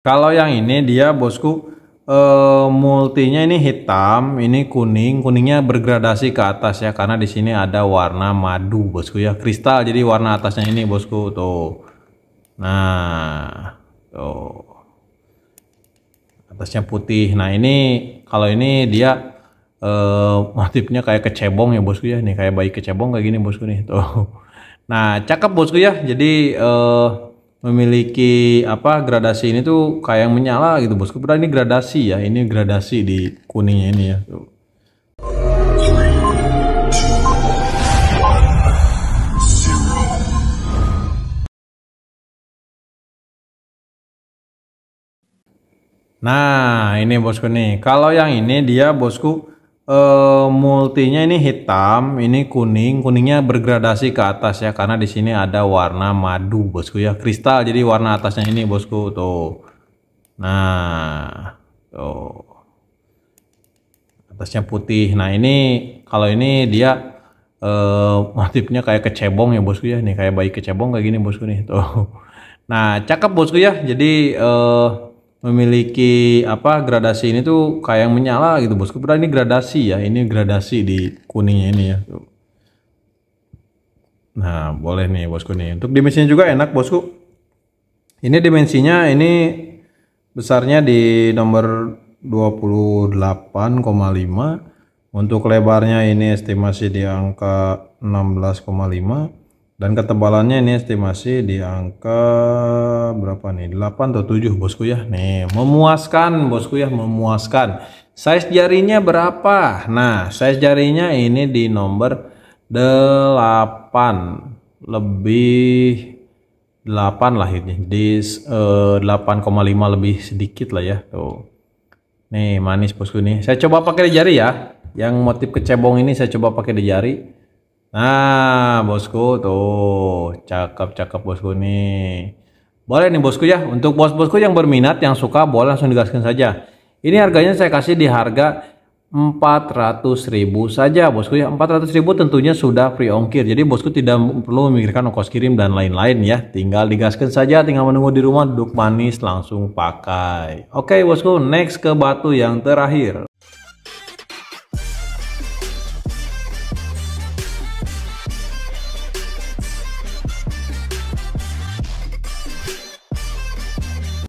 Kalau yang ini dia bosku eh, multinya ini hitam, ini kuning, kuningnya bergradasi ke atas ya karena di sini ada warna madu bosku ya kristal jadi warna atasnya ini bosku tuh. Nah, tuh atasnya putih. Nah ini kalau ini dia eh, motifnya kayak kecebong ya bosku ya, nih kayak bayi kecebong kayak gini bosku nih tuh. Nah cakep bosku ya, jadi eh, memiliki apa gradasi ini tuh kayak yang menyala gitu bosku. Padahal ini gradasi ya, ini gradasi di kuningnya ini ya. Tuh. Nah, ini bosku nih. Kalau yang ini dia bosku Eh, multinya ini hitam, ini kuning, kuningnya bergradasi ke atas ya karena di sini ada warna madu bosku ya kristal jadi warna atasnya ini bosku tuh. Nah, tuh atasnya putih. Nah ini kalau ini dia uh, motifnya kayak kecebong ya bosku ya, nih kayak bayi kecebong kayak gini bosku nih tuh. Nah cakep bosku ya, jadi uh, memiliki apa gradasi ini tuh kayak yang menyala gitu bosku. Padahal ini gradasi ya, ini gradasi di kuningnya ini ya. Nah boleh nih bosku nih. Untuk dimensinya juga enak bosku. Ini dimensinya ini besarnya di nomor 28,5 untuk lebarnya ini estimasi di angka 16,5 dan ketebalannya ini estimasi di angka nih 8 atau 7 bosku ya nih memuaskan bosku ya memuaskan size jarinya berapa nah size jarinya ini di nomor 8 lebih 8 lah ini, di uh, eh, 8,5 lebih sedikit lah ya tuh nih manis bosku nih saya coba pakai di jari ya yang motif kecebong ini saya coba pakai di jari Nah, bosku tuh cakep-cakep bosku nih. Boleh nih bosku ya, untuk bos-bosku yang berminat, yang suka boleh langsung digaskan saja. Ini harganya saya kasih di harga 400.000 saja bosku ya. 400.000 tentunya sudah free ongkir. Jadi bosku tidak perlu memikirkan ongkos kirim dan lain-lain ya. Tinggal digaskan saja, tinggal menunggu di rumah, duduk manis langsung pakai. Oke bosku, next ke batu yang terakhir.